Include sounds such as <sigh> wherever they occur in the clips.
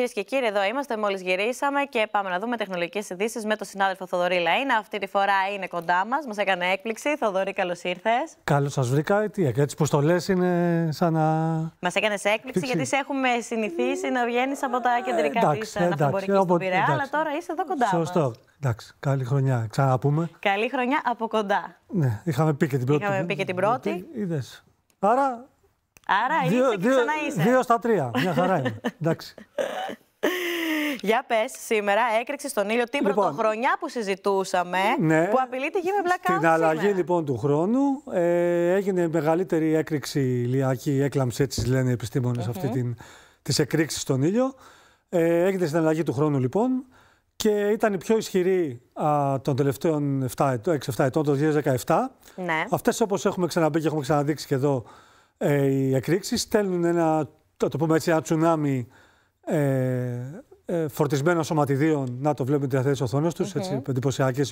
Κυρίες και κύριοι, εδώ είμαστε. Μόλις γυρίσαμε και πάμε να δούμε τεχνολογικές ειδήσεις με τον συνάδελφο Θοδωρή Λαίνα. Αυτή τη φορά είναι κοντά μας, μας έκανε έκπληξη. Θοδωρή, καλώς ήρθες. Καλώς σας βρήκα. έτσι που στο λες, είναι σαν να. Μας έκανες έκπληξη, γιατί σε έχουμε συνηθίσει να βγαίνεις από τα κεντρικά ε, τη αναφορικής του Πειραιά, αλλά τώρα είσαι εδώ κοντά. Σωστό. Μας. Εντάξει, καλή χρονιά, ξαναπούμε. Καλή χρονιά από κοντά. Ναι, είχαμε πει και την πρώτη. Είχαμε πει και την πρώτη. Είδες. Άρα Άρα δύο, και ξανά είσαι. Δύο στα τρία. Μια χαρά είναι. <laughs> Εντάξει. Για πες, σήμερα έκρηξε στον ήλιο την λοιπόν, πρωτοχρονιά που συζητούσαμε, ναι, που απειλεί τη γη με blackout. Την αλλαγή λοιπόν του χρόνου ε, έγινε μεγαλύτερη έκρηξη ηλιακή, έκλαμψη, έτσι λένε οι επιστήμονες, αυτή την τις στον ήλιο. Ε, έγινε στην αλλαγή του χρόνου λοιπόν και ήταν η πιο ισχυρή α, των τελευταίων 6-7 ετών, το 2017. Ναι. Αυτές όπως έχουμε ξαναμπεί και έχουμε ξαναδείξει και εδώ ε, οι εκρήξεις στέλνουν ένα, το, πούμε έτσι, ένα τσουνάμι ε, ε, φορτισμένο σωματιδίων, να το βλέπουν διαθέτει τις οθόνες τους,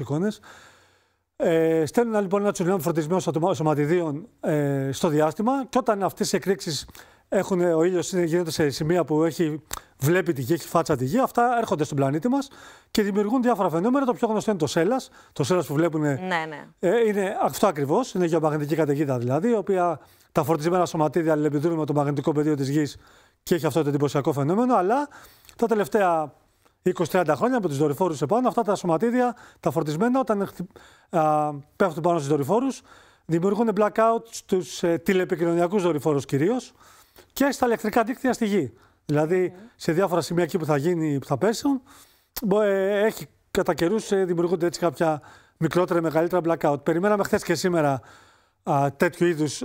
okay. Ε, στέλνουν λοιπόν ένα τσουνάμι φορτισμένο σωματιδίων ε, στο διάστημα και όταν αυτές οι εκρήξεις έχουν, ο ήλιος γίνεται σε σημεία που έχει, βλέπει τη γη, έχει φάτσα τη γη, αυτά έρχονται στον πλανήτη μας και δημιουργούν διάφορα φαινόμενα. Το πιο γνωστό είναι το σέλας, το σέλας που βλέπουν ναι, ναι. Ε, είναι αυτό ακριβώς, είναι γεωμαγνητική καταιγίδα δηλαδή, η οποία τα φορτισμένα σωματίδια αλληλεπιδρούν με το μαγνητικό πεδίο της γης και έχει αυτό το εντυπωσιακό φαινόμενο. Αλλά τα τελευταία 20-30 χρόνια από τους δορυφόρους επάνω, αυτά τα σωματίδια, τα φορτισμένα, όταν α, πέφτουν πάνω στους δορυφόρους, δημιουργούν blackout στους ε, τηλεπικοινωνιακούς δορυφόρους κυρίως και στα ηλεκτρικά δίκτυα στη γη. Δηλαδή, σε διάφορα σημεία εκεί που θα γίνει, που θα πέσουν, ε, έχει κατά καιρούς ε, δημιουργούνται έτσι κάποια μικρότερα ή μεγαλύτερα blackout. Περιμέναμε χθες και σήμερα α, τέτοιου είδους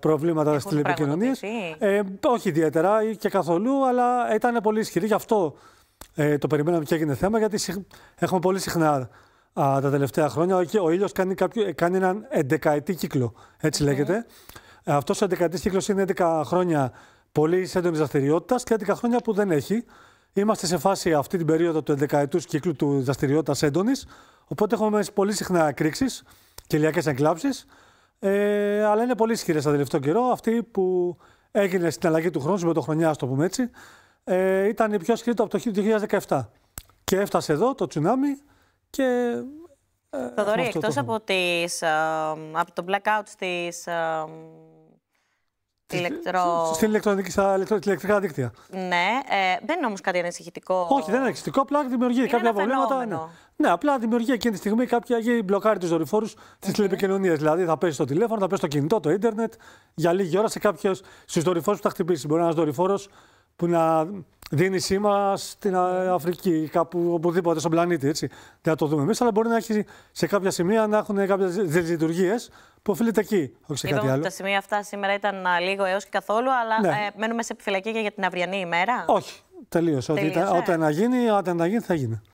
προβλήματα Έχουν επικοινωνία Ε, όχι ιδιαίτερα ή και καθόλου, αλλά ήταν πολύ ισχυρή. Γι' αυτό ε, το περιμέναμε και έγινε θέμα, γιατί έχουμε πολύ συχνά α, τα τελευταία χρόνια. Ο, ο ήλιος κάνει, κάποιο, κάνει έναν εντεκαετή κύκλο, έτσι mm λέγεται. Αυτός ο εντεκαετής κύκλος είναι 11 χρόνια πολύ έντονη δραστηριότητας και 11 χρόνια που δεν έχει. Είμαστε σε φάση αυτή την περίοδο του 11 κύκλου του δραστηριότητας έντονης. Οπότε έχουμε πολύ συχνά εκρήξεις, ηλιακέ εγκλάψεις. Ε, αλλά είναι πολύ ισχυρές τα τελευταίο καιρό. Αυτή που έγινε στην αλλαγή του χρόνου, Με το ας το πούμε έτσι, ε, ήταν η πιο ισχυρή από το 2017. Και έφτασε εδώ το τσουνάμι και. Ε, Θοδωρή, εκτό από, ε, από το blackout στις ε, ηλεκτρο... Στην ηλεκτρονική, στα ηλεκτρικά δίκτυα. Ναι, ε, δεν είναι όμως κάτι ανησυχητικό. Όχι, δεν είναι ανησυχητικό, απλά δημιουργεί είναι κάποια προβλήματα. Ναι. ναι, απλά δημιουργεί εκείνη τη στιγμή κάποια μπλοκάρει τους δορυφόρους της mm. τηλεπικοινωνίας. Δηλαδή θα παίζει στο τηλέφωνο, θα πέσει το κινητό, το ίντερνετ για λίγη ώρα σε κάποιος στους δορυφόρους που θα χτυπήσει. Μπορεί ένας δορυφόρος που να δίνει σήμα στην Αφρική, κάπου οπουδήποτε στον πλανήτη. Έτσι. Δεν θα το δούμε εμείς, αλλά μπορεί να έχει σε κάποια σημεία να έχουν κάποιες δυσλειτουργίες που οφείλεται εκεί, όχι σε άλλο. Τα σημεία αυτά σήμερα ήταν λίγο έως και καθόλου, αλλά ναι. ε, μένουμε σε επιφυλακή και για την αυριανή ημέρα. Όχι, τελείω. Ότι όταν να γίνει, όταν να γίνει, θα γίνει.